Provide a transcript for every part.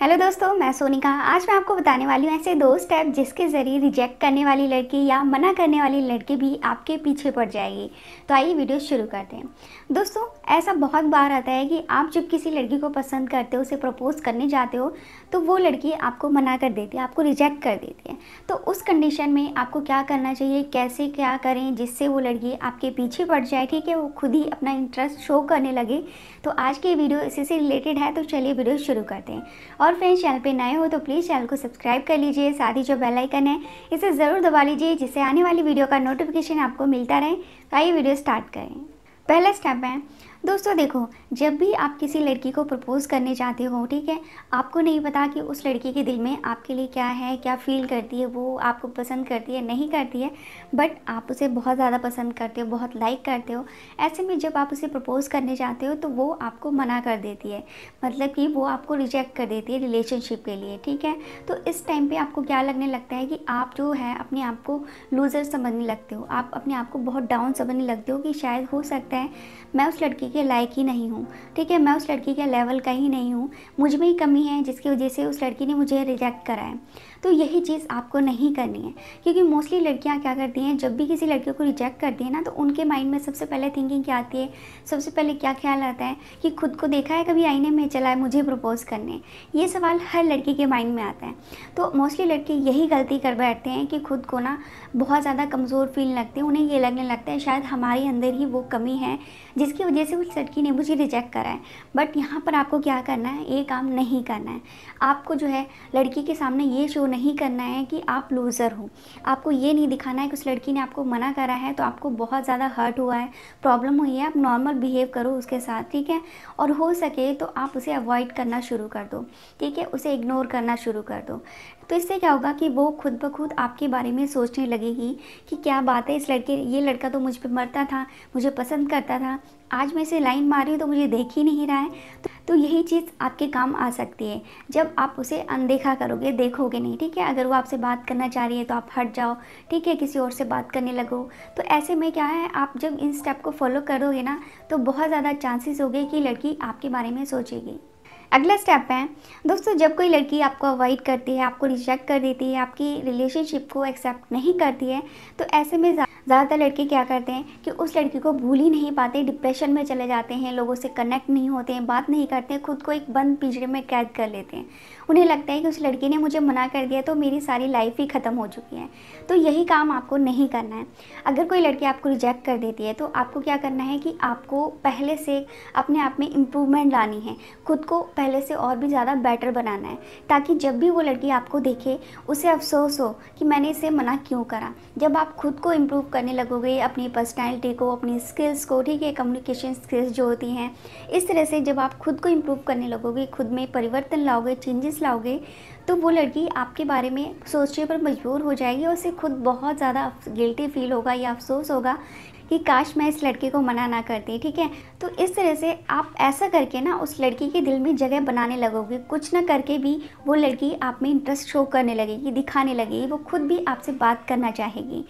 hello दोस्तों मैं सोनिका आज मैं आपको बताने वाली हूँ ऐसे दो स्टेप जिसके ज़रिए रिजेक्ट करने वाली लड़की या मना करने वाली लड़की भी आपके पीछे पड़ जाएगी तो आइए वीडियो शुरू करते हैं दोस्तों ऐसा बहुत बार आता है कि आप जब किसी लड़की को पसंद करते हो उसे प्रपोज़ करने जाते हो तो वो लड़की आपको मना कर देती है आपको रिजेक्ट कर देती है तो उस कंडीशन में आपको क्या करना चाहिए कैसे क्या करें जिससे वो लड़की आपके पीछे पड़ जाए ठीक है वो खुद ही अपना इंटरेस्ट शो करने लगे तो आज की वीडियो इसी से रिलेटेड है तो चलिए वीडियो शुरू करते हैं और फ्रेंड्स चैनल पे नए हो तो प्लीज़ चैनल को सब्सक्राइब कर लीजिए साथ ही जो बेल आइकन है इसे ज़रूर दबा लीजिए जिससे आने वाली वीडियो का नोटिफिकेशन आपको मिलता रहे तो आइए वीडियो स्टार्ट करें पहला स्टेप है दोस्तों देखो जब भी आप किसी लड़की को प्रपोज़ करने जाते हो ठीक है आपको नहीं पता कि उस लड़की के दिल में आपके लिए क्या है क्या फील करती है वो आपको पसंद करती है नहीं करती है बट आप उसे बहुत ज़्यादा पसंद करते हो बहुत लाइक करते हो ऐसे में जब आप उसे प्रपोज़ करने जाते हो तो वो आपको मना कर देती है मतलब कि वो आपको रिजेक्ट कर देती है रिलेशनशिप के लिए ठीक है तो इस टाइम पर आपको क्या लगने लगता है कि आप जो है अपने आप को लूज़र समझने लगते हो आप अपने आप को बहुत डाउन समझने लगते हो कि शायद हो सकता है मैं उस लड़की लड़की के लायक ही नहीं हूँ ठीक है मैं उस लड़की के लेवल का ही नहीं हूँ मुझ में ही कमी है जिसकी वजह से उस लड़की ने मुझे रिजेक्ट करा है तो यही चीज़ आपको नहीं करनी है क्योंकि मोस्टली लड़कियाँ क्या करती हैं जब भी किसी लड़के को रिजेक्ट करती है ना तो उनके माइंड में सबसे पहले थिंकिंग क्या आती है सबसे पहले क्या ख्याल आता है कि खुद को देखा है कभी आईने में चला है मुझे प्रपोज़ करने ये सवाल हर लड़की के माइंड में आता है तो मोस्टली लड़के यही गलती कर बैठते हैं कि खुद को ना बहुत ज़्यादा कमज़ोर फील लगते हैं उन्हें ये लगने लगता है शायद हमारे अंदर ही वो कमी है जिसकी वजह से से तो उस लड़की ने मुझे रिजेक्ट करा है बट यहाँ पर आपको क्या करना है ये काम नहीं करना है आपको जो है लड़की के सामने ये शो नहीं करना है कि आप लूज़र हो आपको ये नहीं दिखाना है कि उस लड़की ने आपको मना करा है तो आपको बहुत ज़्यादा हर्ट हुआ है प्रॉब्लम हुई है आप नॉर्मल बिहेव करो उसके साथ ठीक है और हो सके तो आप उसे अवॉइड करना शुरू कर दो ठीक है उसे इग्नोर करना शुरू कर दो तो इससे क्या होगा कि वो खुद ब खुद आपके बारे में सोचने लगेगी कि क्या बात है इस लड़के ये लड़का तो मुझ पर मरता था मुझे पसंद करता था आज मैं से लाइन मार रही हूँ तो मुझे देख ही नहीं रहा है तो, तो यही चीज़ आपके काम आ सकती है जब आप उसे अनदेखा करोगे देखोगे नहीं ठीक है अगर वो आपसे बात करना चाह रही है तो आप हट जाओ ठीक है किसी और से बात करने लगो तो ऐसे में क्या है आप जब इन स्टेप को फॉलो करोगे ना तो बहुत ज़्यादा चांसेस हो गए कि लड़की आपके बारे में सोचेगी अगला स्टेप है दोस्तों जब कोई लड़की आपको अवॉइड करती है आपको रिजेक्ट कर देती है आपकी रिलेशनशिप को एक्सेप्ट नहीं करती है तो ऐसे में ज़्यादातर लड़के क्या करते हैं कि उस लड़की को भूल ही नहीं पाते डिप्रेशन में चले जाते हैं लोगों से कनेक्ट नहीं होते हैं बात नहीं करते हैं खुद को एक बंद पिंजरे में कैद कर लेते हैं उन्हें लगता है कि उस लड़की ने मुझे मना कर दिया तो मेरी सारी लाइफ ही ख़त्म हो चुकी है तो यही काम आपको नहीं करना है अगर कोई लड़की आपको रिजेक्ट कर देती है तो आपको क्या करना है कि आपको पहले से अपने आप में इम्प्रूवमेंट लानी है खुद को पहले से और भी ज़्यादा बेटर बनाना है ताकि जब भी वो लड़की आपको देखे उसे अफसोस हो कि मैंने इसे मना क्यों करा जब आप खुद को इम्प्रूव करने लगोगे अपनी पर्सनैलिटी को अपनी स्किल्स को ठीक है कम्युनिकेशन स्किल्स जो होती हैं इस तरह से जब आप खुद को इम्प्रूव करने लगोगे खुद में परिवर्तन लाओगे चेंजेस लाओगे तो वो लड़की आपके बारे में सोचने पर मजबूर हो जाएगी और उसे खुद बहुत ज़्यादा गिल्टी फील होगा या अफसोस होगा कि काश मैं इस लड़के को मना ना करती ठीक है तो इस तरह से आप ऐसा करके ना उस लड़की के दिल में जगह बनाने लगोगे कुछ ना करके भी वो लड़की आप में इंटरेस्ट शो करने लगेगी दिखाने लगेगी वो खुद भी आपसे बात करना चाहेगी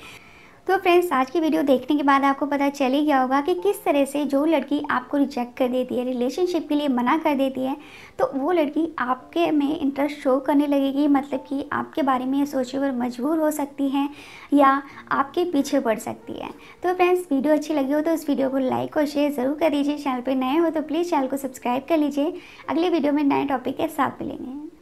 तो फ्रेंड्स आज की वीडियो देखने के बाद आपको पता चल ही गया होगा कि किस तरह से जो लड़की आपको रिजेक्ट कर देती है रिलेशनशिप के लिए मना कर देती है तो वो लड़की आपके में इंटरेस्ट शो करने लगेगी मतलब कि आपके बारे में सोचे पर मजबूर हो सकती है या आपके पीछे पड़ सकती है तो फ्रेंड्स वीडियो अच्छी लगी हो तो इस वीडियो को लाइक और शेयर ज़रूर कर दीजिए चैनल पर नए हो तो प्लीज़ चैनल को सब्सक्राइब कर लीजिए अगले वीडियो में नए टॉपिक के साथ मिलेंगे